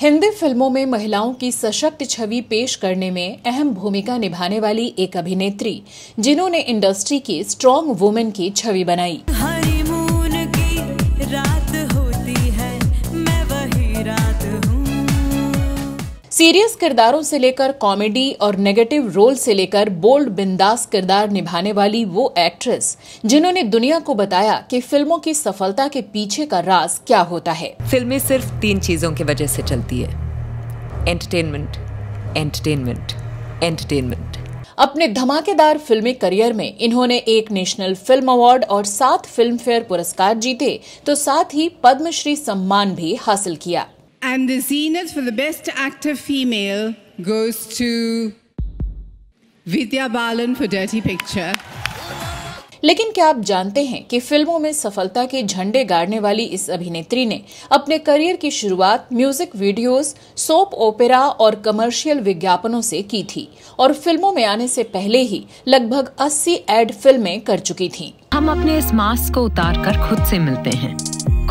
हिंदी फिल्मों में महिलाओं की सशक्त छवि पेश करने में अहम भूमिका निभाने वाली एक अभिनेत्री जिन्होंने इंडस्ट्री की स्ट्रॉन्ग वुमेन की छवि बनाई सीरियस किरदारों से लेकर कॉमेडी और नेगेटिव रोल से लेकर बोल्ड बिंदास किरदार निभाने वाली वो एक्ट्रेस जिन्होंने दुनिया को बताया कि फिल्मों की सफलता के पीछे का राज क्या होता है फिल्में सिर्फ तीन चीजों की वजह से चलती है एंटरटेनमेंट एंटरटेनमेंट एंटरटेनमेंट अपने धमाकेदार फिल्मी करियर में इन्होंने एक नेशनल फिल्म अवार्ड और सात फिल्म फेयर पुरस्कार जीते तो साथ ही पद्मश्री सम्मान भी हासिल किया And the zenith for the Best Actor Female goes to Vidya Balan for Dirty Picture. लेकिन क्या आप जानते हैं कि फिल्मों में सफलता के झंडे गाड़ने वाली इस अभिनेत्री ने अपने करियर की शुरुआत म्यूजिक वीडियोस, सोप ओपेरा और कमर्शियल विज्ञापनों से की थी और फिल्मों में आने से पहले ही लगभग 80 एड फिल्में कर चुकी थीं। हम अपने इस मास्क को उतार कर खुद से मिलते हैं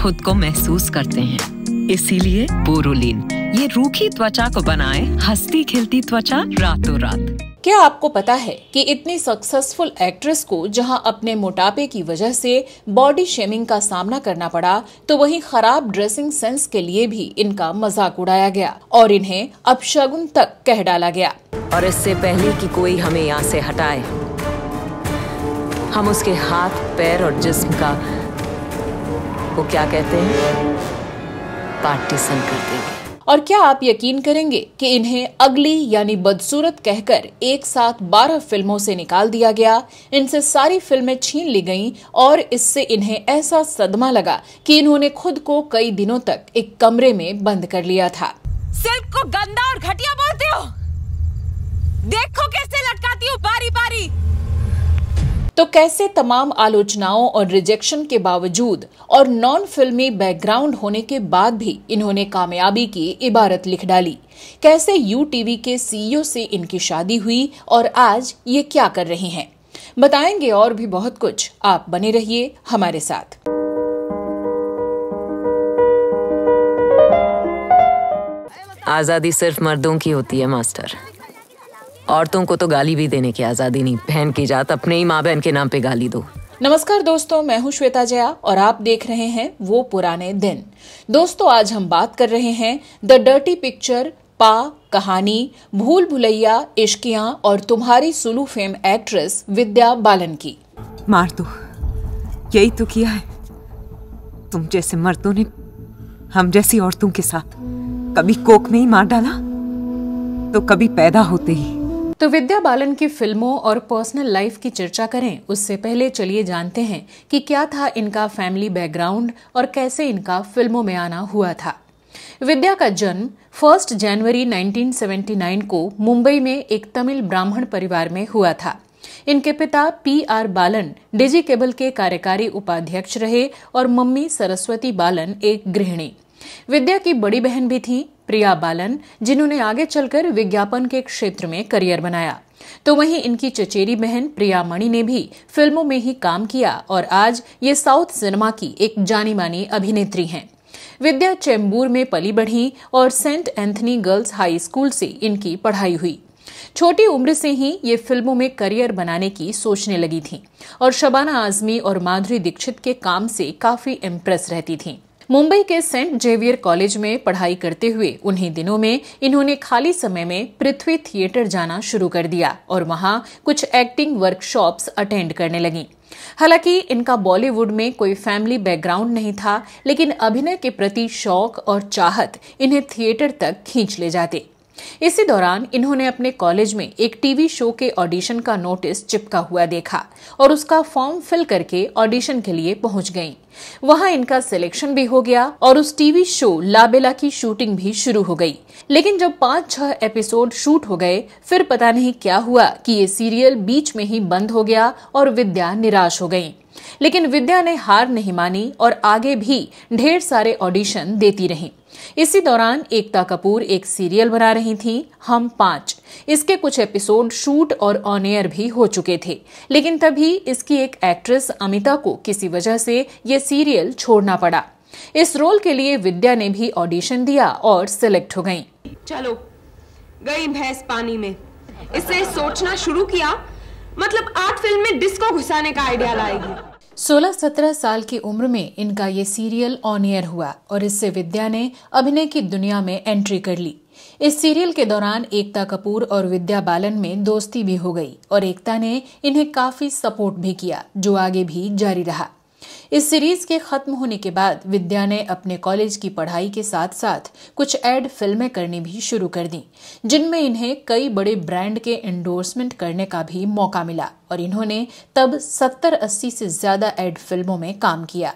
खुद को महसूस करते हैं इसीलिए बोरोलिन ये रूखी त्वचा को बनाए हस्ती खिलती त्वचा रातों रात क्या आपको पता है कि इतनी सक्सेसफुल एक्ट्रेस को जहां अपने मोटापे की वजह से बॉडी शेमिंग का सामना करना पड़ा तो वहीं खराब ड्रेसिंग सेंस के लिए भी इनका मजाक उड़ाया गया और इन्हें अपशगुन तक कह डाला गया और इससे पहले कि कोई हमें यहाँ से हटाए हम उसके हाथ पैर और जिस्म का वो क्या कहते हैं पार्टीशन कर देंगे और क्या आप यकीन करेंगे कि इन्हें अगली यानी बदसूरत कहकर एक साथ 12 फिल्मों से निकाल दिया गया इनसे सारी फिल्में छीन ली गईं और इससे इन्हें ऐसा सदमा लगा कि इन्होंने खुद को कई दिनों तक एक कमरे में बंद कर लिया था सिल्क को गंदा और घटिया बोलते हो देखो कैसे लटकाती हूँ बारी बारी तो कैसे तमाम आलोचनाओं और रिजेक्शन के बावजूद और नॉन फिल्मी बैकग्राउंड होने के बाद भी इन्होंने कामयाबी की इबारत लिख डाली कैसे यू टीवी के सीईओ e से इनकी शादी हुई और आज ये क्या कर रहे हैं बताएंगे और भी बहुत कुछ आप बने रहिए हमारे साथ आजादी सिर्फ मर्दों की होती है मास्टर औरतों को तो गाली भी देने की आज़ादी नहीं बहन की जात अपने ही माँ बहन के नाम पे गाली दो नमस्कार दोस्तों मैं हूँ श्वेता जया और आप देख रहे हैं वो पुराने दिन दोस्तों आज हम बात कर रहे हैं द डर्टी पिक्चर पा कहानी भूल भुलैया इश्किया और तुम्हारी सुलू फेम एक्ट्रेस विद्या बालन की मार दो यही तो किया है तुम जैसे मर्दों ने हम जैसी औरतों के साथ कभी कोक में ही मार डाला तो कभी पैदा होते ही तो विद्या बालन की फिल्मों और पर्सनल लाइफ की चर्चा करें उससे पहले चलिए जानते हैं कि क्या था इनका फैमिली बैकग्राउंड और कैसे इनका फिल्मों में आना हुआ था विद्या का जन्म 1 जनवरी 1979 को मुंबई में एक तमिल ब्राह्मण परिवार में हुआ था इनके पिता P R Balan digi cable के कार्यकारी उपाध्यक्ष रहे और मम्मी सरस्वती बालन एक गृहिणी विद्या की बड़ी बहन भी थी प्रिया बालन जिन्होंने आगे चलकर विज्ञापन के क्षेत्र में करियर बनाया तो वहीं इनकी चचेरी बहन प्रिया मणि ने भी फिल्मों में ही काम किया और आज ये साउथ सिनेमा की एक जानी मानी अभिनेत्री हैं विद्या चेंबूर में पली बढ़ी और saint Anthony girls high school से इनकी पढ़ाई हुई छोटी उम्र से ही ये फिल्मों में करियर बनाने की सोचने लगी थी और शबाना आजमी और माधुरी दीक्षित के काम से काफी इम्प्रेस रहती थीं। मुंबई के सेंट जेवियर कॉलेज में पढ़ाई करते हुए उन्हीं दिनों में इन्होंने खाली समय में पृथ्वी थिएटर जाना शुरू कर दिया और वहां कुछ एक्टिंग वर्कशॉप्स अटेंड करने लगी हालांकि इनका बॉलीवुड में कोई फैमिली बैकग्राउंड नहीं था लेकिन अभिनय के प्रति शौक और चाहत इन्हें थिएटर तक खींच ले जाते इसी दौरान इन्होंने अपने कॉलेज में एक टीवी शो के ऑडिशन का नोटिस चिपका हुआ देखा और उसका फॉर्म फिल करके ऑडिशन के लिए पहुंच गईं। वहां इनका सिलेक्शन भी हो गया और उस टीवी शो लाबेला की शूटिंग भी शुरू हो गई लेकिन जब पाँच छह एपिसोड शूट हो गए फिर पता नहीं क्या हुआ कि ये सीरियल बीच में ही बंद हो गया और विद्या निराश हो गयी लेकिन विद्या ने हार नहीं मानी और आगे भी ढेर सारे ऑडिशन देती रही इसी दौरान एकता कपूर एक सीरियल बना रही थी हम पांच इसके कुछ एपिसोड शूट और ऑन एयर भी हो चुके थे लेकिन तभी इसकी एक एक्ट्रेस अमिता को किसी वजह से ये सीरियल छोड़ना पड़ा इस रोल के लिए विद्या ने भी ऑडिशन दिया और सिलेक्ट हो गई चलो गई भैंस पानी में इसे सोचना शुरू किया मतलब आठ फिल्म में डिस्को घुसाने का आइडिया लाएगी 16-17 साल की उम्र में इनका ये सीरियल ऑन ईयर हुआ और इससे विद्या ने अभिनय की दुनिया में एंट्री कर ली इस सीरियल के दौरान एकता कपूर और विद्या बालन में दोस्ती भी हो गई और एकता ने इन्हें काफी सपोर्ट भी किया जो आगे भी जारी रहा इस सीरीज के खत्म होने के बाद विद्या ने अपने कॉलेज की पढ़ाई के साथ साथ कुछ एड फिल्में करनी भी शुरू कर दी जिनमें इन्हें कई बड़े ब्रांड के एंडोर्समेंट करने का भी मौका मिला और इन्होंने तब सत्तर अस्सी से ज्यादा एड फिल्मों में काम किया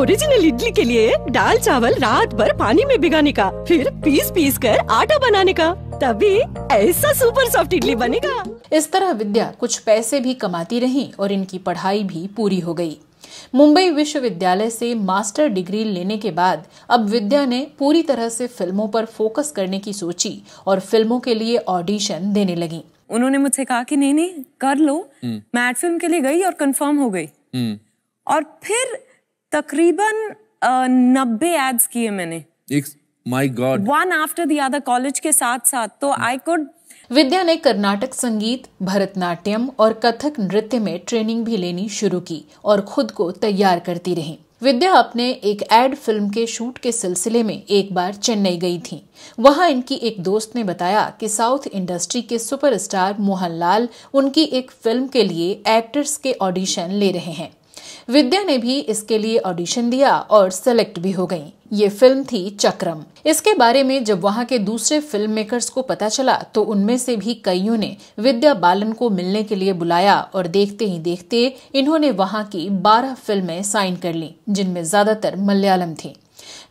ओरिजिनल इडली के लिए दाल चावल रात भर पानी में भिगाने का फिर पीस पीस कर आटा बनाने का तभी ऐसा सुपर सॉफ्ट इडली बनेगा इस तरह विद्या कुछ पैसे भी कमाती रही और इनकी पढ़ाई भी पूरी हो गई मुंबई विश्वविद्यालय से मास्टर डिग्री लेने के बाद अब विद्या ने पूरी तरह से फिल्मों पर फोकस करने की सोची और फिल्मों के लिए ऑडिशन देने लगी उन्होंने मुझसे कहा कि नहीं नहीं कर लो मैं एड फिल्म के लिए गई और कंफर्म हो गई हम्म। और फिर तकरीबन नब्बे एड्स किए मैंने my god one after the other college के साथ साथ तो आई हम्म। कुड विद्या ने कर्नाटक संगीत भरतनाट्यम और कथक नृत्य में ट्रेनिंग भी लेनी शुरू की और खुद को तैयार करती रही विद्या अपने एक एड फिल्म के शूट के सिलसिले में एक बार चेन्नई गई थी वहां इनकी एक दोस्त ने बताया कि साउथ इंडस्ट्री के सुपरस्टार मोहनलाल उनकी एक फिल्म के लिए एक्टर्स के ऑडिशन ले रहे हैं विद्या ने भी इसके लिए ऑडिशन दिया और सेलेक्ट भी हो गई ये फिल्म थी चक्रम इसके बारे में जब वहाँ के दूसरे फिल्म मेकर्स को पता चला तो उनमें से भी कईयों ने विद्या बालन को मिलने के लिए बुलाया और देखते ही देखते इन्होंने वहाँ की 12 फिल्में साइन कर ली जिनमें ज्यादातर मलयालम थी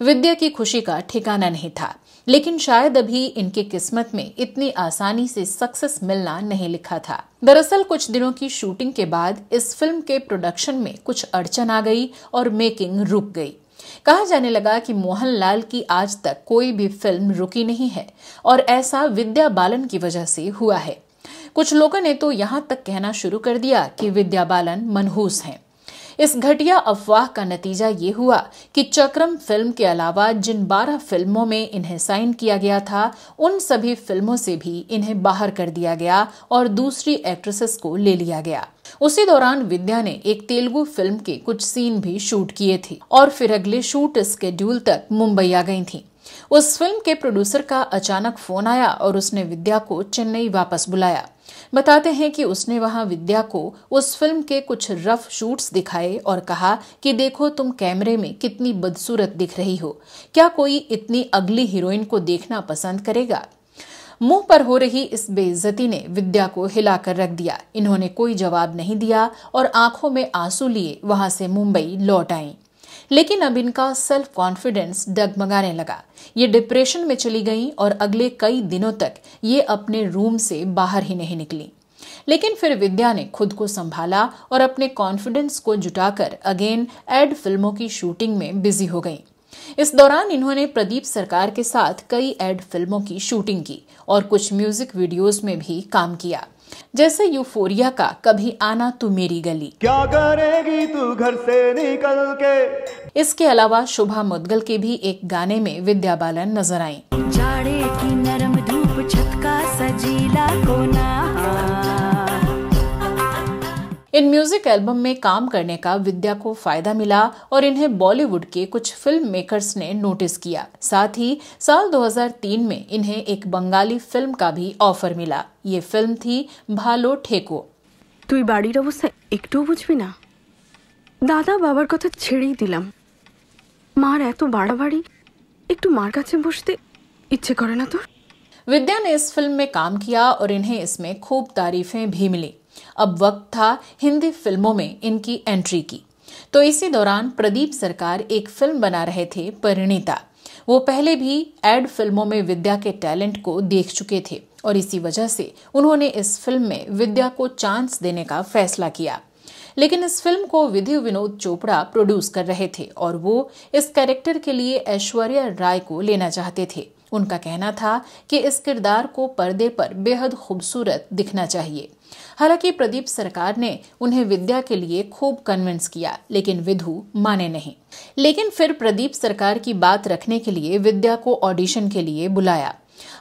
विद्या की खुशी का ठिकाना नहीं था लेकिन शायद अभी इनके किस्मत में इतनी आसानी से सक्सेस मिलना नहीं लिखा था दरअसल कुछ दिनों की शूटिंग के बाद इस फिल्म के प्रोडक्शन में कुछ अड़चन आ गई और मेकिंग रुक गई कहा जाने लगा कि मोहनलाल की आज तक कोई भी फिल्म रुकी नहीं है और ऐसा विद्या बालन की वजह से हुआ है कुछ लोगों ने तो यहाँ तक कहना शुरू कर दिया कि विद्या बालन मनहूस हैं इस घटिया अफवाह का नतीजा ये हुआ कि चक्रम फिल्म के अलावा जिन बारह फिल्मों में इन्हें साइन किया गया था उन सभी फिल्मों से भी इन्हें बाहर कर दिया गया और दूसरी एक्ट्रेसेस को ले लिया गया उसी दौरान विद्या ने एक तेलुगु फिल्म के कुछ सीन भी शूट किए थे और फिर अगले शूट स्केड्यूल तक मुंबई आ गई थी उस फिल्म के प्रोड्यूसर का अचानक फोन आया और उसने विद्या को चेन्नई वापस बुलाया बताते हैं कि उसने वहां विद्या को उस फिल्म के कुछ रफ शूट्स दिखाए और कहा कि देखो तुम कैमरे में कितनी बदसूरत दिख रही हो क्या कोई इतनी अगली हीरोइन को देखना पसंद करेगा मुंह पर हो रही इस बेइज्जती ने विद्या को हिलाकर रख दिया इन्होंने कोई जवाब नहीं दिया और आंखों में आंसू लिए वहां से मुंबई लौट आईं लेकिन अब इनका सेल्फ कॉन्फिडेंस डगमगाने लगा ये डिप्रेशन में चली गई और अगले कई दिनों तक ये अपने रूम से बाहर ही नहीं निकली लेकिन फिर विद्या ने खुद को संभाला और अपने कॉन्फिडेंस को जुटाकर अगेन एड फिल्मों की शूटिंग में बिजी हो गई इस दौरान इन्होंने प्रदीप सरकार के साथ कई एड फिल्मों की शूटिंग की और कुछ म्यूजिक वीडियोस में भी काम किया जैसे यूफोरिया का कभी आना तू मेरी गली क्या करेगी तू घर से निकल के इसके अलावा शुभा मुदगल के भी एक गाने में विद्या बालन नजर आई इन म्यूजिक एल्बम में काम करने का विद्या को फायदा मिला और इन्हें बॉलीवुड के कुछ फिल्म मेकर्स ने नोटिस किया साथ ही साल 2003 में इन्हें एक बंगाली फिल्म का भी ऑफर मिला ये फिल्म थी भालो ठेको তুই বাড়ির অবস্থা একটু বুঝবি না দাদা বাবার কথা ছেড়েই দিলাম মার এত বাড়াবাড়ি একটু মার কাছে বসতে ইচ্ছে করে না তোর विद्या ने इस फिल्म में काम किया और इन्हें इसमें खूब तारीफें भी मिली अब वक्त था हिंदी फिल्मों में इनकी एंट्री की तो इसी दौरान प्रदीप सरकार एक फिल्म बना रहे थे परिणीता वो पहले भी एड फिल्मों में विद्या के टैलेंट को देख चुके थे और इसी वजह से उन्होंने इस फिल्म में विद्या को चांस देने का फैसला किया लेकिन इस फिल्म को विधि विनोद चोपड़ा प्रोड्यूस कर रहे थे और वो इस कैरेक्टर के लिए ऐश्वर्या राय को लेना चाहते थे उनका कहना था कि इस किरदार को पर्दे पर बेहद खूबसूरत दिखना चाहिए हालांकि प्रदीप सरकार ने उन्हें विद्या के लिए खूब कन्विंस किया लेकिन विधु माने नहीं लेकिन फिर प्रदीप सरकार की बात रखने के लिए विद्या को ऑडिशन के लिए बुलाया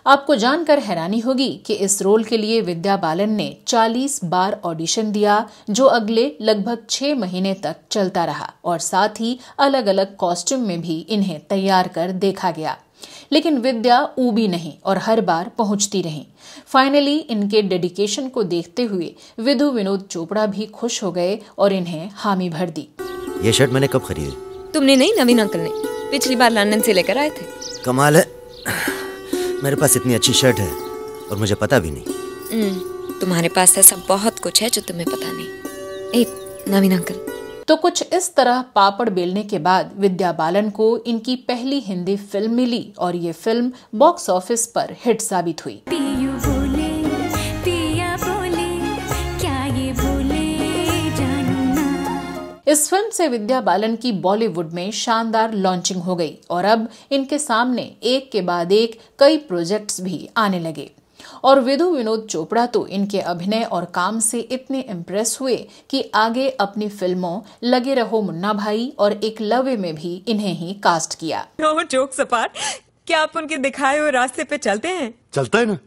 आपको जानकर हैरानी होगी कि इस रोल के लिए विद्या बालन ने 40 बार ऑडिशन दिया जो अगले लगभग छह महीने तक चलता रहा और साथ ही अलग अलग कॉस्ट्यूम में भी इन्हें तैयार कर देखा गया लेकिन विद्या ऊबी नहीं और हर बार पहुंचती रही फाइनली इनके डेडिकेशन को देखते हुए विधु विनोद चोपड़ा भी खुश हो गए और इन्हें हामी भर दी ये शर्ट मैंने कब खरीदी तुमने नहीं नवीन अंकल ने पिछली बार लंदन से लेकर आए थे कमाल है मेरे पास इतनी अच्छी शर्ट है और मुझे पता भी नहीं हम्म, तुम्हारे पास ऐसा बहुत कुछ है जो तुम्हें पता नहीं एक नवीन अंकल तो कुछ इस तरह पापड़ बेलने के बाद विद्या बालन को इनकी पहली हिंदी फिल्म मिली और ये फिल्म बॉक्स ऑफिस पर हिट साबित हुई बोले, बोले, इस फिल्म से विद्या बालन की बॉलीवुड में शानदार लॉन्चिंग हो गई और अब इनके सामने एक के बाद एक कई प्रोजेक्ट्स भी आने लगे और विधु विनोद चोपड़ा तो इनके अभिनय और काम से इतने इम्प्रेस हुए कि आगे अपनी फिल्मों लगे रहो मुन्ना भाई और एक लवे में भी इन्हें ही कास्ट किया क्या आप उनके दिखाए हुए रास्ते पे चलते हैं चलता है ना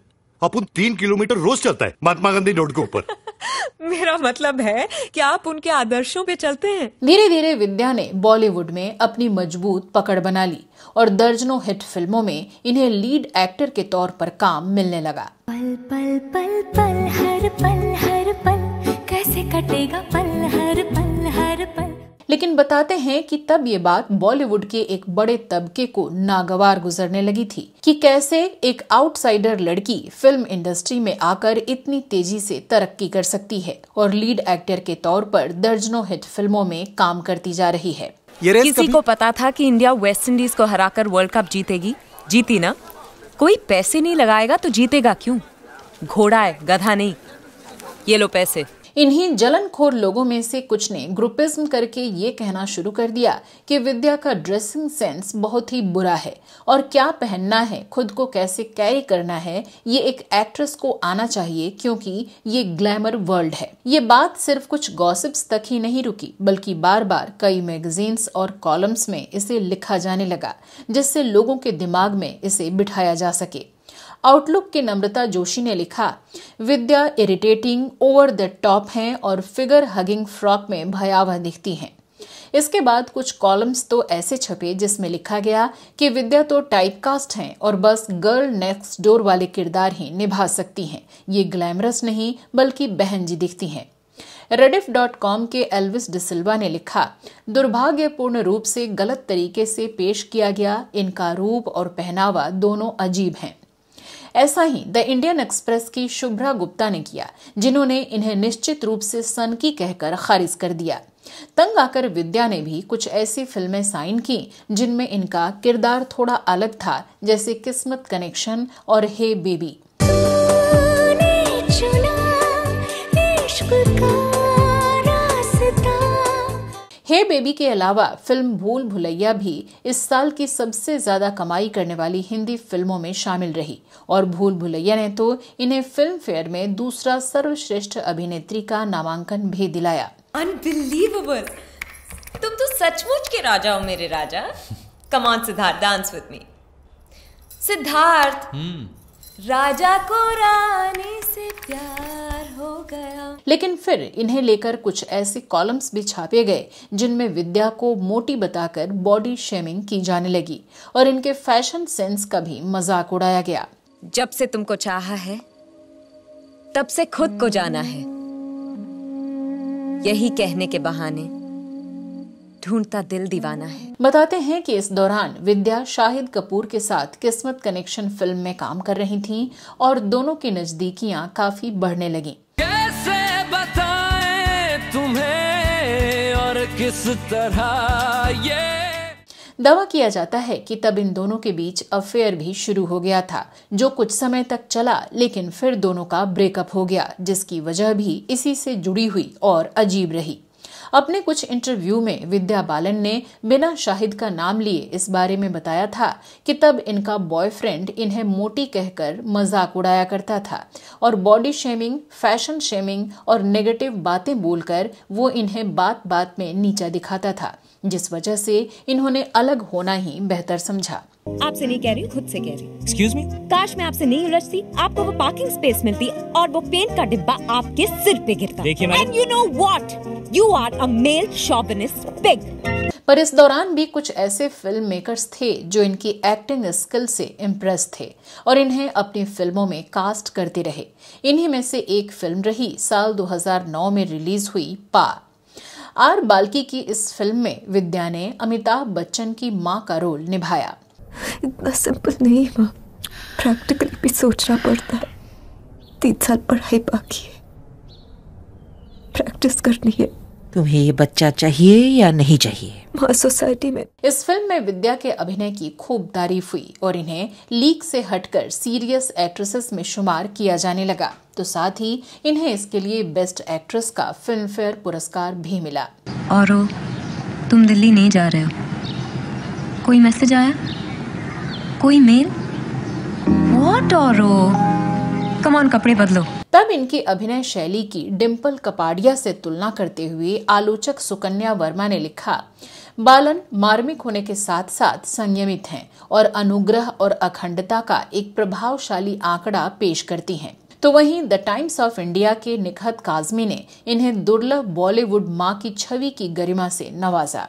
अपन तीन किलोमीटर रोज चलता है महात्मा गांधी रोड के ऊपर मेरा मतलब है कि आप उनके आदर्शों पे चलते हैं धीरे धीरे विद्या ने बॉलीवुड में अपनी मजबूत पकड़ बना ली और दर्जनों हिट फिल्मों में इन्हें लीड एक्टर के तौर पर काम मिलने लगा पल पल पल पल हर पल हर पल कैसे कटेगा पल हर पल हर पल लेकिन बताते हैं कि तब ये बात बॉलीवुड के एक बड़े तबके को नागवार गुजरने लगी थी कि कैसे एक आउटसाइडर लड़की फिल्म इंडस्ट्री में आकर इतनी तेजी से तरक्की कर सकती है और लीड एक्टर के तौर पर दर्जनों हिट फिल्मों में काम करती जा रही है ये रेस किसी को पता था कि इंडिया वेस्ट इंडीज को हराकर वर्ल्ड कप जीतेगी जीती ना कोई पैसे नहीं लगाएगा तो जीतेगा क्यों घोड़ा है गधा नहीं ये लो पैसे इन्हीं जलनखोर लोगों में से कुछ ने ग्रुपिज्म करके ये कहना शुरू कर दिया कि विद्या का ड्रेसिंग सेंस बहुत ही बुरा है और क्या पहनना है खुद को कैसे कैरी करना है ये एक एक्ट्रेस को आना चाहिए क्योंकि ये ग्लैमर वर्ल्ड है ये बात सिर्फ कुछ गॉसिप्स तक ही नहीं रुकी बल्कि बार बार कई मैगजीन्स और कॉलम्स में इसे लिखा जाने लगा जिससे लोगों के दिमाग में इसे बिठाया जा सके आउटलुक के नम्रता जोशी ने लिखा Vidya irritating over the top हैं और फिगर हगिंग फ्रॉक में भयावह दिखती हैं इसके बाद कुछ कॉलम्स तो ऐसे छपे जिसमें लिखा गया कि विद्या तो टाइपकास्ट हैं और बस गर्ल नेक्स्ट डोर वाले किरदार ही निभा सकती हैं ये ग्लैमरस नहीं बल्कि बहन जी दिखती हैं रेडिफ डॉट कॉम के एल्विस डिसिल्वा ने लिखा दुर्भाग्यपूर्ण रूप से गलत तरीके से पेश किया गया इनका रूप और पहनावा दोनों अजीब हैं ऐसा ही द इंडियन एक्सप्रेस की शुभ्रा गुप्ता ने किया जिन्होंने इन्हें निश्चित रूप से सनकी कहकर खारिज कर दिया तंग आकर विद्या ने भी कुछ ऐसी फिल्में साइन की जिनमें इनका किरदार थोड़ा अलग था जैसे किस्मत कनेक्शन और हे बेबी हे बेबी के अलावा फिल्म भूल भुलैया भी इस साल की सबसे ज्यादा कमाई करने वाली हिंदी फिल्मों में शामिल रही और भूल भुलैया ने तो इन्हें फिल्म फेयर में दूसरा सर्वश्रेष्ठ अभिनेत्री का नामांकन भी दिलाया अनबिलीवेबल तुम तो सचमुच के राजा हो मेरे राजा come on Siddharth dance with me Siddharth hmm. राजा को रानी से प्यार हो गया लेकिन फिर इन्हें लेकर कुछ ऐसे कॉलम्स भी छापे गए जिनमें विद्या को मोटी बताकर बॉडी शेमिंग की जाने लगी और इनके फैशन सेंस का भी मजाक उड़ाया गया जब से तुमको चाहा है तब से खुद को जाना है यही कहने के बहाने ढूंढता दिल दीवाना है बताते हैं कि इस दौरान विद्या शाहिद कपूर के साथ किस्मत कनेक्शन फिल्म में काम कर रही थीं और दोनों की नजदीकियां काफी बढ़ने लगी कैसे तुम्हें और किस तरह ये दावा किया जाता है कि तब इन दोनों के बीच अफेयर भी शुरू हो गया था जो कुछ समय तक चला लेकिन फिर दोनों का ब्रेकअप हो गया जिसकी वजह भी इसी से जुड़ी हुई और अजीब रही अपने कुछ इंटरव्यू में विद्या बालन ने बिना शाहिद का नाम लिए इस बारे में बताया था कि तब इनका बॉयफ्रेंड इन्हें मोटी कहकर मजाक उड़ाया करता था और बॉडी शेमिंग फैशन शेमिंग और नेगेटिव बातें बोलकर वो इन्हें बात बात में नीचा दिखाता था जिस वजह से इन्होंने अलग होना ही बेहतर समझा आपसे नहीं कह रही हूँ खुद से कह रही एक्सक्यूज मी काश मैं आपसे नहीं उलझती आपको वो पार्किंग स्पेस मिलती और वो पेंट का डिब्बा आपके सिर पे गिरता and you know what you are a male chauvinist pig पर इस दौरान भी कुछ ऐसे फिल्म मेकर्स थे जो इनकी एक्टिंग स्किल से इम्प्रेस थे और इन्हें अपनी फिल्मों में कास्ट करते रहे इन्हीं में से एक फिल्म रही साल 2009 में रिलीज हुई पा आर बाल्की की इस फिल्म में विद्या ने अमिताभ बच्चन की मां का रोल निभाया इतना सिंपल नहीं माँ प्रैक्टिकली भी सोचना पड़ता है तीन साल पढ़ाई बाकी है प्रैक्टिस करनी है तुम्हें ये बच्चा चाहिए या नहीं चाहिए सोसाइटी में इस फिल्म में विद्या के अभिनय की खूब तारीफ हुई और इन्हें लीक से हटकर सीरियस एक्ट्रेसेस में शुमार किया जाने लगा तो साथ ही इन्हें इसके लिए बेस्ट एक्ट्रेस का फिल्म फेयर पुरस्कार भी मिला और तुम दिल्ली नहीं जा रहे हो कोई मैसेज आया कोई मेल वॉट और कमान कपड़े बदलो तब इनकी अभिनय शैली की डिम्पल कपाड़िया से तुलना करते हुए आलोचक सुकन्या वर्मा ने लिखा बालन मार्मिक होने के साथ साथ संयमित हैं और अनुग्रह और अखंडता का एक प्रभावशाली आंकड़ा पेश करती हैं तो वहीं द टाइम्स ऑफ इंडिया के निखत काजमी ने इन्हें दुर्लभ बॉलीवुड माँ की छवि की गरिमा से नवाजा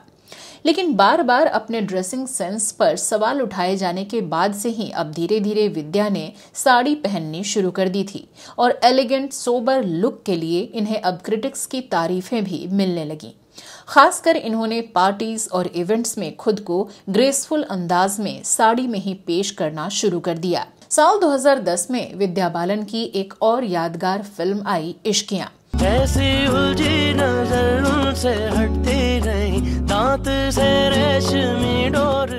लेकिन बार बार अपने ड्रेसिंग सेंस पर सवाल उठाए जाने के बाद से ही अब धीरे धीरे विद्या ने साड़ी पहननी शुरू कर दी थी और एलिगेंट सोबर लुक के लिए इन्हें अब क्रिटिक्स की तारीफें भी मिलने लगीं खासकर इन्होंने पार्टीज और इवेंट्स में खुद को ग्रेसफुल अंदाज में साड़ी में ही पेश करना शुरू कर दिया साल 2010 में विद्या बालन की एक और यादगार फिल्म आई इश्किया ऐसी उलझी हटती नहीं हाथ से रेशमी डोर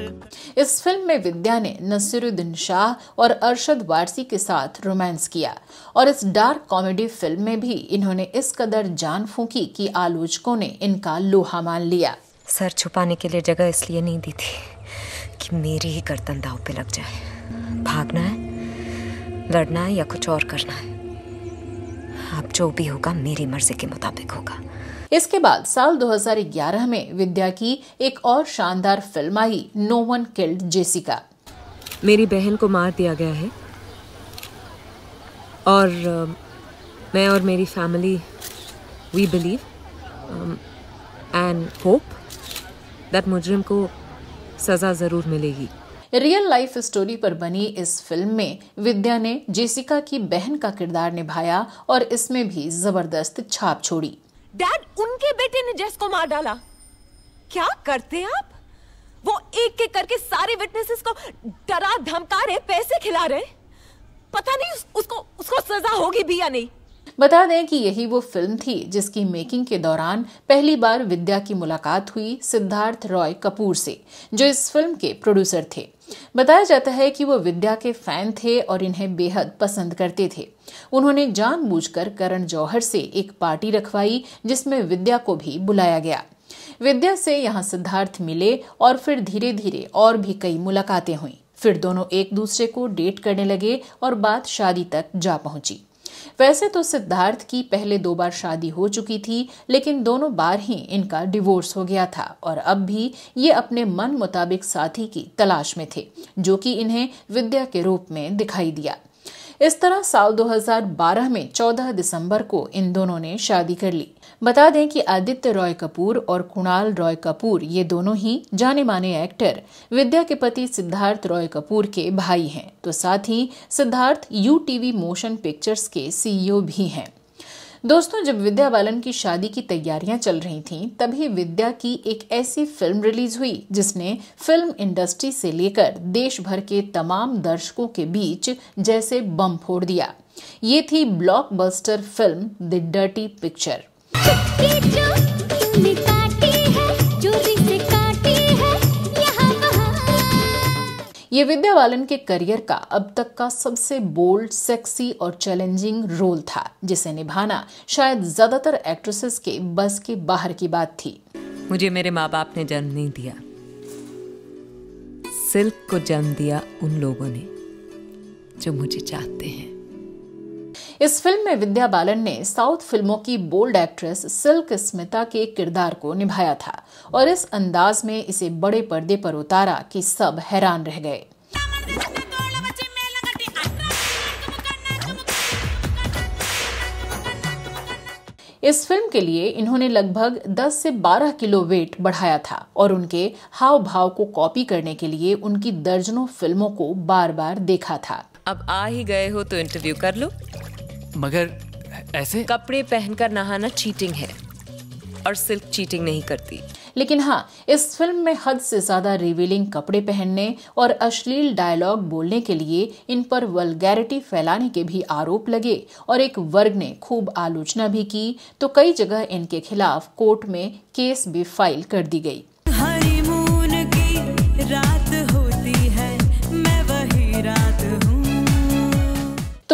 इस फिल्म में विद्या ने नसीरुद्दीन शाह और अरशद वारसी के साथ रोमांस किया और इस डार्क कॉमेडी फिल्म में भी इन्होंने इस कदर जान फूकी कि आलोचकों ने इनका लोहा मान लिया सर छुपाने के लिए जगह इसलिए नहीं दी थी कि मेरी ही गर्दन दाव पे लग जाए भागना है लड़ना है या कुछ और करना है अब जो भी होगा मेरी मर्जी के मुताबिक होगा इसके बाद साल 2011 में विद्या की एक और शानदार फिल्म आई नो वन किल्ड जेसिका मेरी बहन को मार दिया गया है और uh, मैं और मेरी family we believe and hope that मुजरिम को सज़ा ज़रूर मिलेगी रियल लाइफ स्टोरी पर बनी इस फिल्म में विद्या ने जेसिका की बहन का किरदार निभाया और इसमें भी जबरदस्त छाप छोड़ी डैड उनके बेटे ने जेस को मार डाला क्या करते आप वो एक एक करके सारे विटनेसेस को डरा धमका रहे पैसे खिला रहे पता नहीं उस, उसको उसको सजा होगी भी या नहीं बता दें कि यही वो फिल्म थी जिसकी मेकिंग के दौरान पहली बार विद्या की मुलाकात हुई सिद्धार्थ रॉय कपूर से जो इस फिल्म के प्रोड्यूसर थे बताया जाता है कि वो विद्या के फैन थे और इन्हें बेहद पसंद करते थे उन्होंने जानबूझकर करण जौहर से एक पार्टी रखवाई जिसमें विद्या को भी बुलाया गया विद्या से यहाँ सिद्धार्थ मिले और फिर धीरे धीरे और भी कई मुलाकातें हुई फिर दोनों एक दूसरे को डेट करने लगे और बात शादी तक जा पहुंची वैसे तो सिद्धार्थ की पहले दो बार शादी हो चुकी थी लेकिन दोनों बार ही इनका डिवोर्स हो गया था और अब भी ये अपने मन मुताबिक साथी की तलाश में थे जो कि इन्हें विद्या के रूप में दिखाई दिया इस तरह साल 2012 में 14 दिसंबर को इन दोनों ने शादी कर ली बता दें कि आदित्य रॉय कपूर और कुणाल रॉय कपूर ये दोनों ही जाने माने एक्टर विद्या के पति सिद्धार्थ रॉय कपूर के भाई हैं तो साथ ही Siddharth UTV motion pictures के सीईओ e भी हैं दोस्तों जब विद्या बालन की शादी की तैयारियां चल रही थीं तभी विद्या की एक ऐसी फिल्म रिलीज हुई जिसने फिल्म इंडस्ट्री से लेकर देश भर के तमाम दर्शकों के बीच जैसे बम फोड़ दिया ये थी blockbuster film The Dirty Picture ये विद्या बालन के करियर का अब तक का सबसे बोल्ड सेक्सी और चैलेंजिंग रोल था जिसे निभाना शायद ज्यादातर एक्ट्रेसेस के बस के बाहर की बात थी मुझे मेरे माँ बाप ने जन्म नहीं दिया सिल्क को जन्म दिया उन लोगों ने जो मुझे चाहते हैं इस फिल्म में विद्या बालन ने साउथ फिल्मों की बोल्ड एक्ट्रेस सिल्क स्मिता के किरदार को निभाया था और इस अंदाज में इसे बड़े पर्दे पर उतारा कि सब हैरान रह गए इस फिल्म के लिए इन्होंने लगभग 10 से 12 किलो वेट बढ़ाया था और उनके हाव भाव को कॉपी करने के लिए उनकी दर्जनों फिल्मों को बार बार देखा था अब आ ही गए हो तो इंटरव्यू कर लो मगर ऐसे कपड़े पहनकर नहाना चीटिंग है और सिल्क चीटिंग नहीं करती लेकिन हाँ इस फिल्म में हद से ज्यादा रिवीलिंग कपड़े पहनने और अश्लील डायलॉग बोलने के लिए इन पर वलगैरिटी फैलाने के भी आरोप लगे और एक वर्ग ने खूब आलोचना भी की तो कई जगह इनके खिलाफ कोर्ट में केस भी फाइल कर दी गई मून की रात हो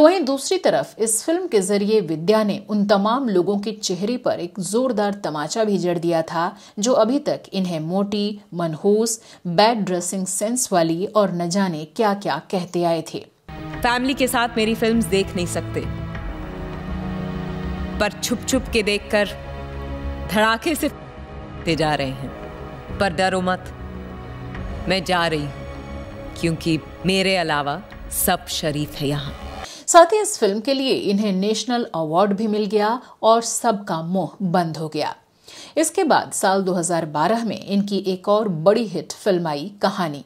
वहीं दूसरी तरफ इस फिल्म के जरिए विद्या ने उन तमाम लोगों के चेहरे पर एक जोरदार तमाचा भी जड़ दिया था जो अभी तक इन्हें मोटी मनहूस बैड ड्रेसिंग सेंस वाली और न जाने क्या क्या कहते आए थे फैमिली के साथ मेरी फिल्म देख नहीं सकते पर छुप छुप के देख कर धड़ाके से ते जा रहे हैं पर डरो मत मैं जा रही हूँ क्योंकि मेरे अलावा सब शरीफ है यहाँ साथ ही इस फिल्म के लिए इन्हें नेशनल अवार्ड भी मिल गया और सबका मोह बंद हो गया इसके बाद साल 2012 में इनकी एक और बड़ी हिट फिल्म आई कहानी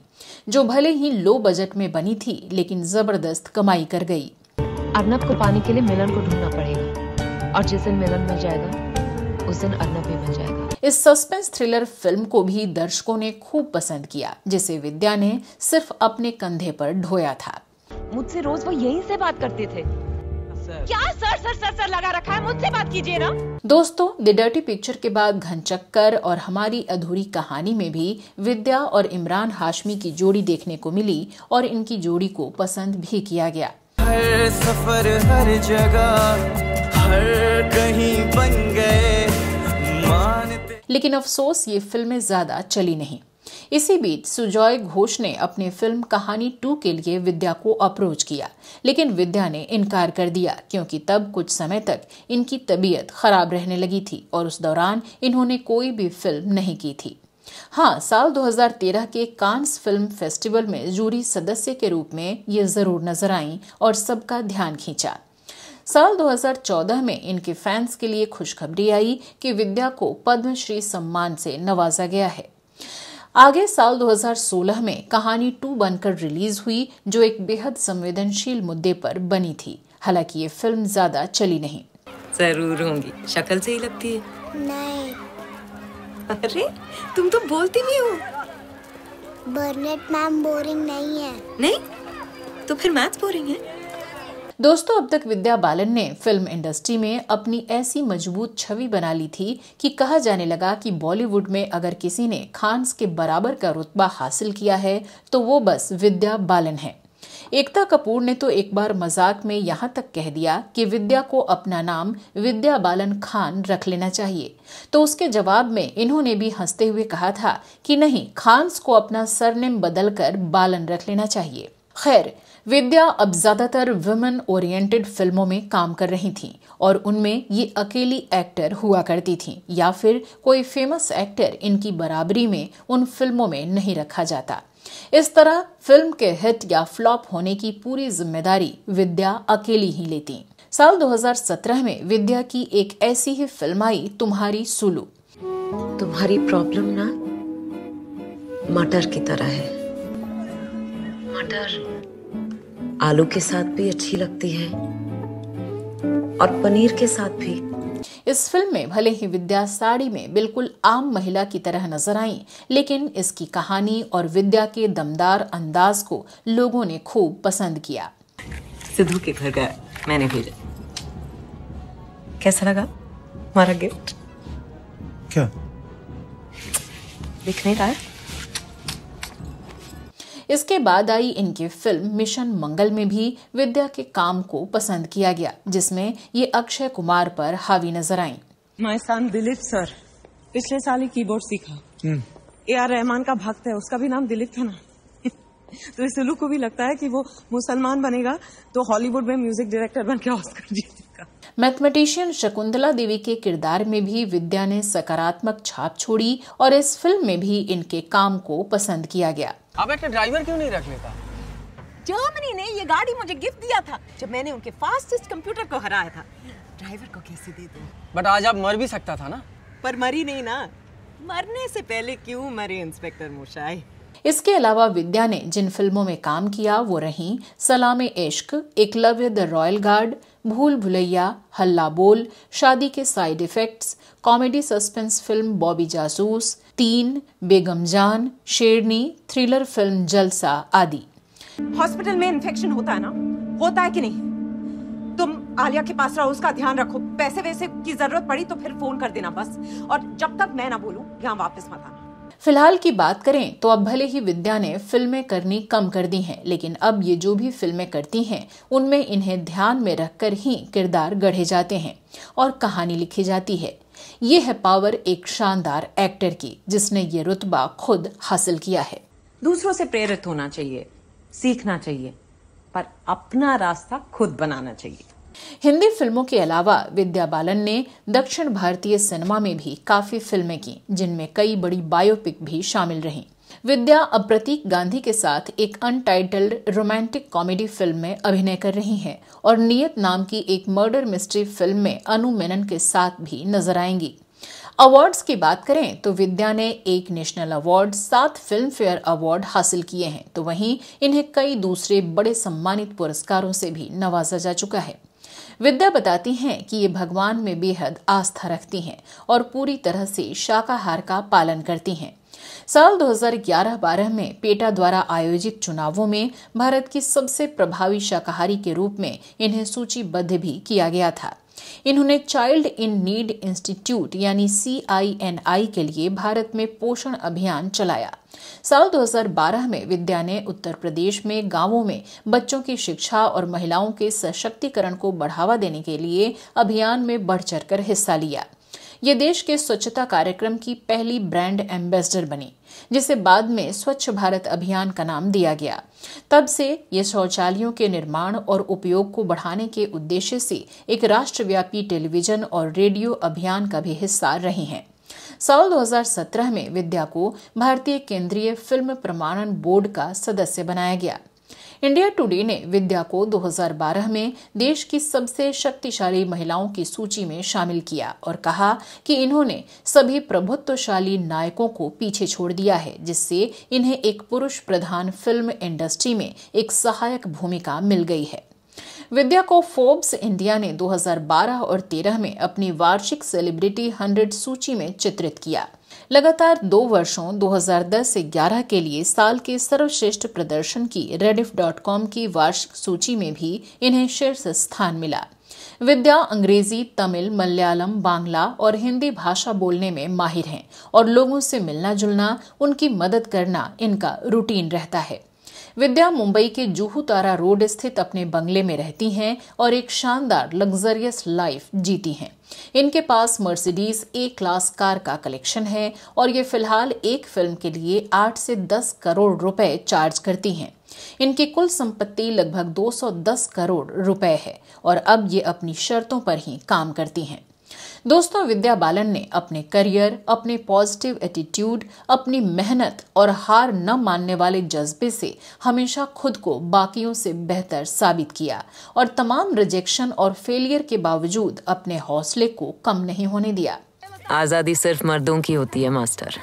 जो भले ही लो बजट में बनी थी लेकिन जबरदस्त कमाई कर गई अर्नब को पाने के लिए मिलन को ढूंढना पड़ेगा और जिस दिन मिलन मिल जाएगा उस दिन अर्नब भी मिल जाएगा इस सस्पेंस थ्रिलर फिल्म को भी दर्शकों ने खूब पसंद किया जिसे विद्या ने सिर्फ अपने कंधे पर ढोया था मुझसे रोज वो यहीं से बात करते थे क्या सर सर सर सर लगा रखा है मुझसे बात कीजिए ना दोस्तों द डर्टी पिक्चर के बाद घन चक्कर और हमारी अधूरी कहानी में भी विद्या और इमरान हाशमी की जोड़ी देखने को मिली और इनकी जोड़ी को पसंद भी किया गया हर सफर हर जगह हर कहीं बन गए लेकिन अफसोस ये फिल्में ज्यादा चली नहीं इसी बीच सुजॉय घोष ने अपनी फिल्म कहानी टू के लिए विद्या को अप्रोच किया लेकिन विद्या ने इनकार कर दिया क्योंकि तब कुछ समय तक इनकी तबीयत खराब रहने लगी थी और उस दौरान इन्होंने कोई भी फिल्म नहीं की थी हाँ साल 2013 के कांस फिल्म फेस्टिवल में जूरी सदस्य के रूप में ये जरूर नजर आई और सबका ध्यान खींचा साल 2014 में इनके फैंस के लिए खुशखबरी आई कि विद्या को पद्मश्री सम्मान से नवाजा गया है आगे साल 2016 में कहानी टू बनकर रिलीज हुई जो एक बेहद संवेदनशील मुद्दे पर बनी थी हालांकि ये फिल्म ज्यादा चली नहीं जरूर होंगी शक्ल से ही लगती है नहीं अरे तुम तो बोलती भी हो बर्नेट मैम बोरिंग नहीं है नहीं तो फिर मैथ बोरिंग है दोस्तों अब तक विद्या बालन ने फिल्म इंडस्ट्री में अपनी ऐसी मजबूत छवि बना ली थी कि कहा जाने लगा कि बॉलीवुड में अगर किसी ने खान्स के बराबर का रुतबा हासिल किया है तो वो बस विद्या बालन है एकता कपूर ने तो एक बार मजाक में यहाँ तक कह दिया कि विद्या को अपना नाम विद्या बालन खान रख लेना चाहिए तो उसके जवाब में इन्होंने भी हंसते हुए कहा था कि नहीं खान्स को अपना सरनेम बदलकर बालन रख लेना चाहिए खैर विद्या अब ज्यादातर वुमेन ओरिएंटेड फिल्मों में काम कर रही थी और उनमें ये अकेली एक्टर हुआ करती थी या फिर कोई फेमस एक्टर इनकी बराबरी में उन फिल्मों में नहीं रखा जाता इस तरह फिल्म के हिट या फ्लॉप होने की पूरी जिम्मेदारी विद्या अकेली ही लेती साल 2017 में विद्या की एक ऐसी ही फिल्म आई तुम्हारी सुलू तुम्हारी प्रॉब्लम ना मटर की तरह है मटर आलू के साथ भी अच्छी लगती है और पनीर के साथ भी इस फिल्म में भले ही विद्या साड़ी में बिल्कुल आम महिला की तरह नजर आई लेकिन इसकी कहानी और विद्या के दमदार अंदाज को लोगों ने खूब पसंद किया सिद्धू के घर गया मैंने भेजा कैसा लगा हमारा गिफ्ट क्या दिख नहीं रहा है इसके बाद आई इनकी फिल्म मिशन मंगल में भी विद्या के काम को पसंद किया गया जिसमें ये अक्षय कुमार पर हावी नजर आई माई सन दिलीप सर पिछले साल ही कीबोर्ड सीखा हम्म। ए आर रहमान का भक्त है उसका भी नाम दिलीप था ना तो इस लुक को भी लगता है कि वो मुसलमान बनेगा तो हॉलीवुड में म्यूजिक डायरेक्टर बन ऑस्कर जीते मैथमेटिशियन शकुंतला देवी के किरदार में भी विद्या ने सकारात्मक छाप छोड़ी और इस फिल्म में भी इनके काम को पसंद किया गया अब एक ड्राइवर क्यों नहीं रख लेता जर्मनी ने ये गाड़ी मुझे गिफ्ट दिया था जब मैंने उनके फास्टेस्ट कंप्यूटर को हराया था ड्राइवर को कैसे दे दो बट आज आप मर भी सकता था ना पर मरी नहीं ना मरने से पहले क्यों मरे इंस्पेक्टर मोशाई इसके अलावा विद्या ने जिन फिल्मों में काम किया वो रही सलाम इश्क एकलव्य द रॉयल गार्ड भूल भुलैया हल्ला Bol Shaadi Ke side effects comedy suspense film Bobby Jasoos तीन बेगम जान शेरनी थ्रिलर फिल्म जलसा आदि हॉस्पिटल में इन्फेक्शन होता है ना होता है कि नहीं तुम आलिया के पास रहो उसका ध्यान रखो पैसे वैसे की जरूरत पड़ी तो फिर फोन कर देना बस और जब तक मैं ना बोलूं यहाँ वापस मत आना फिलहाल की बात करें तो अब भले ही विद्या ने फिल्में करनी कम कर दी हैं लेकिन अब ये जो भी फिल्में करती हैं उनमें इन्हें ध्यान में रखकर ही किरदार गढ़े जाते हैं और कहानी लिखी जाती है ये है पावर एक शानदार एक्टर की जिसने ये रुतबा खुद हासिल किया है दूसरों से प्रेरित होना चाहिए सीखना चाहिए पर अपना रास्ता खुद बनाना चाहिए हिंदी फिल्मों के अलावा विद्या बालन ने दक्षिण भारतीय सिनेमा में भी काफी फिल्में की जिनमें कई बड़ी बायोपिक भी शामिल रही विद्या अब प्रतीक गांधी के साथ एक अनटाइटल्ड रोमांटिक कॉमेडी फिल्म में अभिनय कर रही हैं और नियत नाम की एक मर्डर मिस्ट्री फिल्म में अनु मेनन के साथ भी नजर आएंगी अवार्ड्स की बात करें तो विद्या ने एक नेशनल अवार्ड सात फिल्म फेयर अवार्ड हासिल किए हैं तो वहीं इन्हें कई दूसरे बड़े सम्मानित पुरस्कारों से भी नवाजा जा चुका है विद्या बताती हैं कि ये भगवान में बेहद आस्था रखती हैं और पूरी तरह से शाकाहार का पालन करती हैं साल 2011-12 में पेटा द्वारा आयोजित चुनावों में भारत की सबसे प्रभावी शाकाहारी के रूप में इन्हें सूचीबद्ध भी किया गया था इन्होंने चाइल्ड इन नीड इंस्टीट्यूट यानी सी के लिए भारत में पोषण अभियान चलाया साल 2012 में विद्या ने उत्तर प्रदेश में गांवों में बच्चों की शिक्षा और महिलाओं के सशक्तिकरण को बढ़ावा देने के लिए अभियान में बढ़ चढ़कर हिस्सा लिया ये देश के स्वच्छता कार्यक्रम की पहली ब्रांड एम्बेसडर बनी जिसे बाद में स्वच्छ भारत अभियान का नाम दिया गया तब से ये शौचालयों के निर्माण और उपयोग को बढ़ाने के उद्देश्य से एक राष्ट्रव्यापी टेलीविजन और रेडियो अभियान का भी हिस्सा रहे हैं साल 2017 में विद्या को भारतीय केंद्रीय फिल्म प्रमाणन बोर्ड का सदस्य बनाया गया इंडिया टुडे ने विद्या को 2012 में देश की सबसे शक्तिशाली महिलाओं की सूची में शामिल किया और कहा कि इन्होंने सभी प्रभुत्वशाली नायकों को पीछे छोड़ दिया है जिससे इन्हें एक पुरुष प्रधान फिल्म इंडस्ट्री में एक सहायक भूमिका मिल गई है विद्या को फोर्ब्स इंडिया ने 2012 और 13 में अपनी वार्षिक सेलिब्रिटी 100 सूची में चित्रित किया लगातार दो वर्षों 2010 से 11 के लिए साल के सर्वश्रेष्ठ प्रदर्शन की रेडिफ डॉट कॉम की वार्षिक सूची में भी इन्हें शीर्ष स्थान मिला विद्या अंग्रेजी तमिल मलयालम बांग्ला और हिंदी भाषा बोलने में माहिर हैं और लोगों से मिलना जुलना उनकी मदद करना इनका रूटीन रहता है विद्या मुंबई के जूहू तारा रोड स्थित अपने बंगले में रहती हैं और एक शानदार लग्जरियस लाइफ जीती हैं इनके पास मर्सिडीज ए क्लास कार का कलेक्शन है और ये फिलहाल एक फिल्म के लिए आठ से दस करोड़ रुपए चार्ज करती हैं इनकी कुल संपत्ति लगभग 210 करोड़ रुपए है और अब ये अपनी शर्तों पर ही काम करती हैं दोस्तों विद्या बालन ने अपने करियर अपने पॉजिटिव एटीट्यूड अपनी मेहनत और हार न मानने वाले जज्बे से हमेशा खुद को बाकियों से बेहतर साबित किया और तमाम रिजेक्शन और फेलियर के बावजूद अपने हौसले को कम नहीं होने दिया आज़ादी सिर्फ मर्दों की होती है मास्टर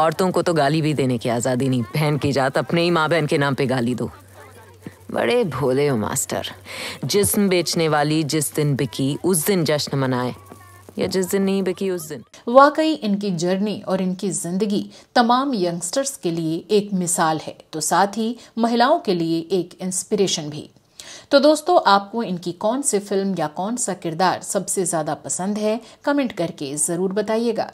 औरतों को तो गाली भी देने की आज़ादी नहीं बहन की जात अपने ही माँ बहन के नाम पे गाली दो बड़े भोले हो मास्टर जिस्म बेचने वाली जिस दिन बिकी उस दिन जश्न मनाए या जिस दिन नहीं बिकी उस दिन वाकई इनकी जर्नी और इनकी जिंदगी तमाम यंगस्टर्स के लिए एक मिसाल है तो साथ ही महिलाओं के लिए एक इंस्पिरेशन भी तो दोस्तों आपको इनकी कौन सी फिल्म या कौन सा किरदार सबसे ज्यादा पसंद है कमेंट करके जरूर बताइएगा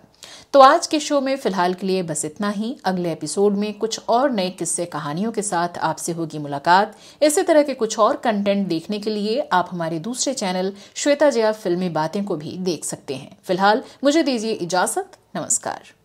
तो आज के शो में फिलहाल के लिए बस इतना ही अगले एपिसोड में कुछ और नए किस्से कहानियों के साथ आपसे होगी मुलाकात इसी तरह के कुछ और कंटेंट देखने के लिए आप हमारे दूसरे चैनल श्वेता जया फिल्मी बातें को भी देख सकते हैं फिलहाल मुझे दीजिए इजाजत नमस्कार